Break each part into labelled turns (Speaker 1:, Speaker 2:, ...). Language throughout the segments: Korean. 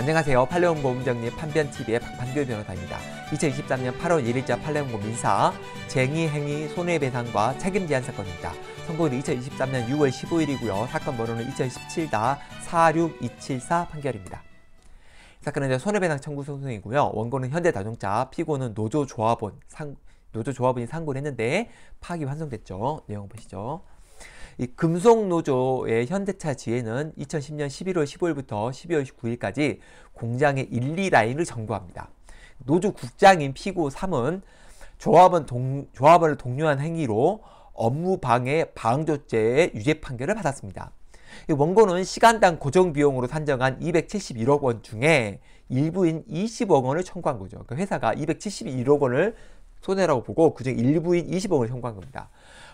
Speaker 1: 안녕하세요. 팔레온 고음정리 판변TV의 박판규 변호사입니다. 2023년 8월 1일자 팔레온고 민사 쟁의 행위 손해배상과 책임 제한 사건입니다. 선고일 2023년 6월 15일이고요. 사건 번호는 2017-46274 판결입니다. 사건은 손해배상 청구 소송이고요. 원고는 현대자동차, 피고는 노조조합원, 상, 노조조합원이 상고를 했는데 파기 환송됐죠. 내용 보시죠. 이 금속노조의 현대차 지회는 2010년 11월 15일부터 12월 1 9일까지 공장의 1, 2라인을 점거합니다 노조 국장인 피고 3은 조합원 동, 조합원을 독려한 행위로 업무 방해 방조죄의 유죄 판결을 받았습니다. 원고는 시간당 고정 비용으로 산정한 271억 원 중에 일부인 20억 원을 청구한 거죠. 그러니까 회사가 271억 원을 손해라고 보고 그중 일부인 20억을 청구한 겁니다.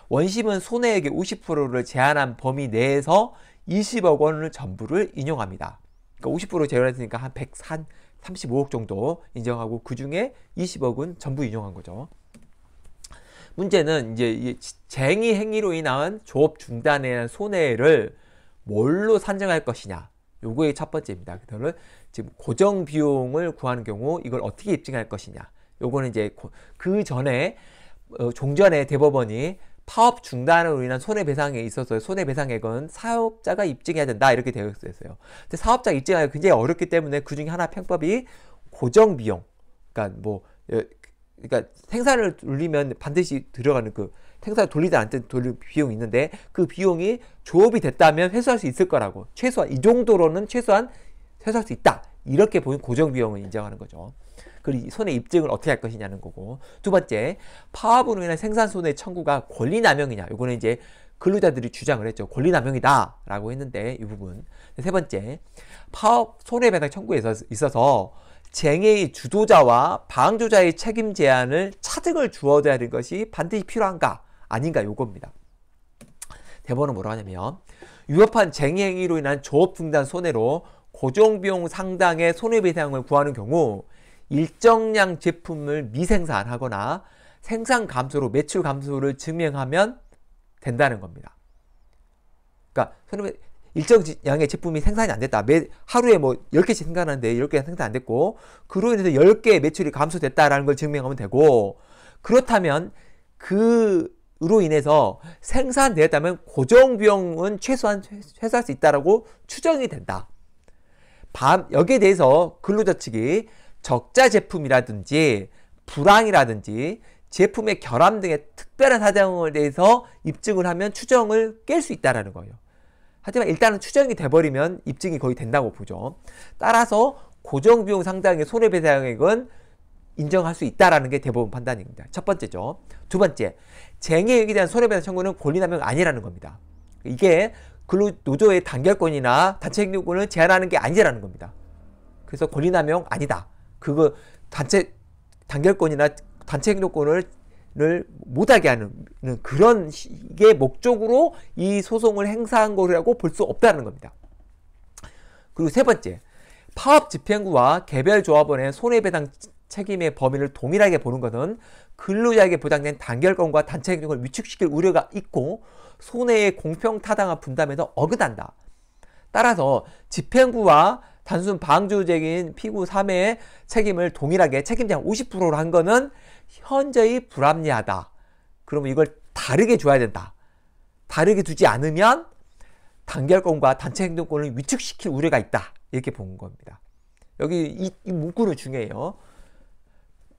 Speaker 1: 원심은 손해액의 50%를 제한한 범위 내에서 20억 원을 전부를 인용합니다. 그러니까 50% 제한했으니까 한 100, 한 35억 정도 인정하고 그 중에 20억은 전부 인용한 거죠. 문제는 이제 쟁의 행위로 인한 조업 중단에 대한 손해를 뭘로 산정할 것이냐. 요거의 첫 번째입니다. 그거는 지금 고정 비용을 구하는 경우 이걸 어떻게 입증할 것이냐. 요거는 이제 그 전에 어, 종전에 대법원이 파업 중단으로 인한 손해배상에 있어서 손해배상액은 사업자가 입증해야 된다 이렇게 되어 있어요. 근데 사업자 입증하기 굉장히 어렵기 때문에 그 중에 하나 편법이 고정비용. 그러니까 뭐 예, 그러니까 생산을 돌리면 반드시 들어가는 그 생산을 돌리지 않든 돌릴 비용이 있는데 그 비용이 조업이 됐다면 회수할 수 있을 거라고 최소한 이 정도로는 최소한 회수할 수 있다 이렇게 보는 고정비용을 인정하는 거죠. 그 손해 입증을 어떻게 할 것이냐는 거고 두 번째 파업으로 인한 생산 손해 청구가 권리 남용이냐 요거는 이제 근로자들이 주장을 했죠. 권리 남용이다 라고 했는데 이 부분 네, 세 번째 파업 손해배상 청구에 있어서 쟁의 주도자와 방조자의 책임 제한을 차등을 주어져야 될 것이 반드시 필요한가 아닌가 요겁니다. 대법원은 뭐라고 하냐면 위협한 쟁의 행위로 인한 조업 분단 손해로 고정비용 상당의 손해배상을 구하는 경우 일정량 제품을 미생산하거나 생산 감소로 매출 감소를 증명하면 된다는 겁니다. 그러니까 선님 일정 양의 제품이 생산이 안 됐다. 매, 하루에 뭐 10개씩 생산하는데 10개가 생산 안 됐고 그로 인해서 10개의 매출이 감소됐다라는 걸 증명하면 되고 그렇다면 그로 인해서 생산되었다면 고정 비용은 최소한 회수할 수 있다라고 추정이 된다. 반, 여기에 대해서 근로자 측이 적자 제품이라든지 불황이라든지 제품의 결함 등의 특별한 사정에 대해서 입증을 하면 추정을 깰 수 있다라는 거예요. 하지만 일단은 추정이 돼버리면 입증이 거의 된다고 보죠. 따라서 고정비용 상당의 손해배상액은 인정할 수 있다라는 게 대법원 판단입니다. 첫 번째죠. 두 번째, 쟁의에 대한 손해배상 청구는 권리남용 아니라는 겁니다. 이게 근로노조의 단결권이나 단체 행동권을 제한하는 게 아니라는 겁니다. 그래서 권리남용 아니다. 그거 단체 단결권이나 단체 행동권을 못하게 하는 그런 식의 목적으로 이 소송을 행사한 거라고 볼 수 없다는 겁니다. 그리고 세 번째, 파업 집행구와 개별 조합원의 손해배상 책임의 범위를 동일하게 보는 것은 근로자에게 보장된 단결권과 단체 행정을 위축시킬 우려가 있고 손해의 공평 타당한 분담에서 어긋난다. 따라서 집행부와 단순 방조적인 피구 3의 책임을 동일하게 책임자 50%로 한 것은 현저히 불합리하다. 그러면 이걸 다르게 줘야 된다. 다르게 두지 않으면 단결권과 단체 행동권을 위축시킬 우려가 있다. 이렇게 본 겁니다. 여기 이, 이 문구는 중요해요.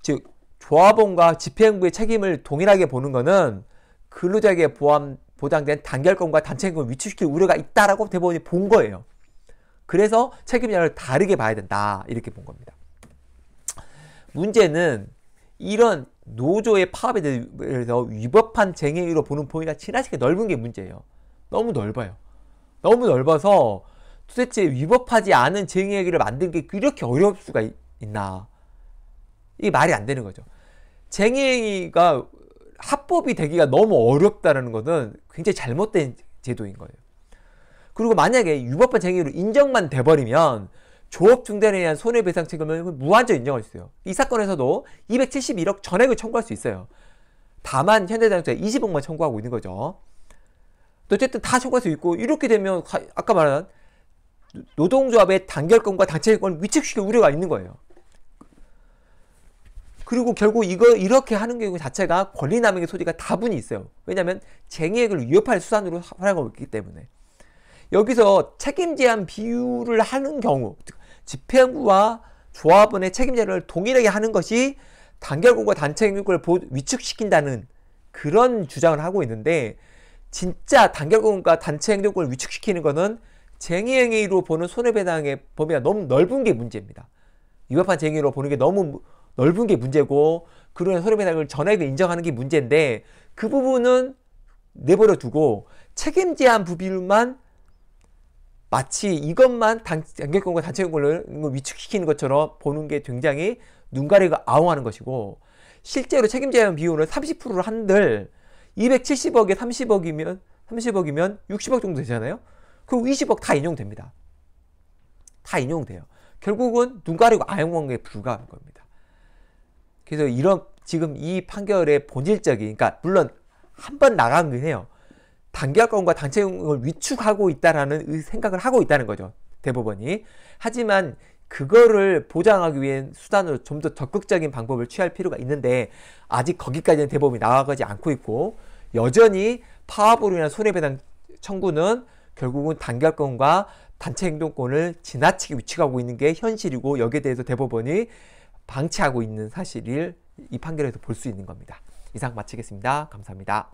Speaker 1: 즉 조합원과 집행부의 책임을 동일하게 보는 것은 근로자에게 보함, 보장된 단결권과 단체임금을 위축시킬 우려가 있다라고 대법원이 본 거예요. 그래서 책임자를 다르게 봐야 된다 이렇게 본 겁니다. 문제는 이런 노조의 파업에 대해서 위법한 쟁의로 보는 범위가 지나치게 넓은 게 문제예요. 너무 넓어요. 너무 넓어서 도대체 위법하지 않은 쟁의기를 만든 게그렇게 어려울 수가 있나. 이게 말이 안 되는 거죠. 쟁의가 합법이 되기가 너무 어렵다는 것은 굉장히 잘못된 제도인 거예요. 그리고 만약에 유법한 쟁의로 인정만 돼버리면 조업 중단에 의한 손해배상 책임을 무한정 인정할 수 있어요. 이 사건에서도 271억 전액을 청구할 수 있어요. 다만 현대자동차 20억만 청구하고 있는 거죠. 어쨌든 다 청구할 수 있고 이렇게 되면 아까 말한 노동조합의 단결권과 당체권 위축시킬 우려가 있는 거예요. 그리고 결국 이거 이렇게 하는 경우 자체가 권리남용의 소지가 다분히 있어요. 왜냐하면 쟁의액을 위협할 수단으로 활용하고 있기 때문에 여기서 책임 제한 비율을 하는 경우 집행부와 조합원의 책임 제를 동일하게 하는 것이 단결국과 단체행위권을 위축시킨다는 그런 주장을 하고 있는데 진짜 단결국과 단체행정권을 위축시키는 것은 쟁의행위로 보는 손해배당의 범위가 너무 넓은 게 문제입니다. 위법한 쟁의로 보는 게 너무 넓은 게 문제고 그런 소름의 낙을 전액 인정하는 게 문제인데 그 부분은 내버려 두고 책임 제한 부비율만 마치 이것만 단계권과 단체권을 위축시키는 것처럼 보는 게 굉장히 눈 가리고 아웅하는 것이고 실제로 책임 제한 비율을 30%를 한들 270억에 30억이면 30억이면 60억 정도 되잖아요. 그럼 20억 다 인용됩니다. 다 인용돼요. 결국은 눈 가리고 아용한게 불가한 겁니다. 그래서 이런 지금 이 판결의 본질적인, 그러니까 물론 한 번 나가긴 해요. 단기화권과 단체권을 위축하고 있다라는 생각을 하고 있다는 거죠. 대법원이. 하지만 그거를 보장하기 위한 수단으로 좀 더 적극적인 방법을 취할 필요가 있는데 아직 거기까지는 대법이 원 나아가지 않고 있고 여전히 파업으로 인한 손해배상 청구는 결국은 단결권과 단체 행동권을 지나치게 위축하고 있는 게 현실이고 여기에 대해서 대법원이 방치하고 있는 사실을 이 판결에서 볼 수 있는 겁니다. 이상 마치겠습니다. 감사합니다.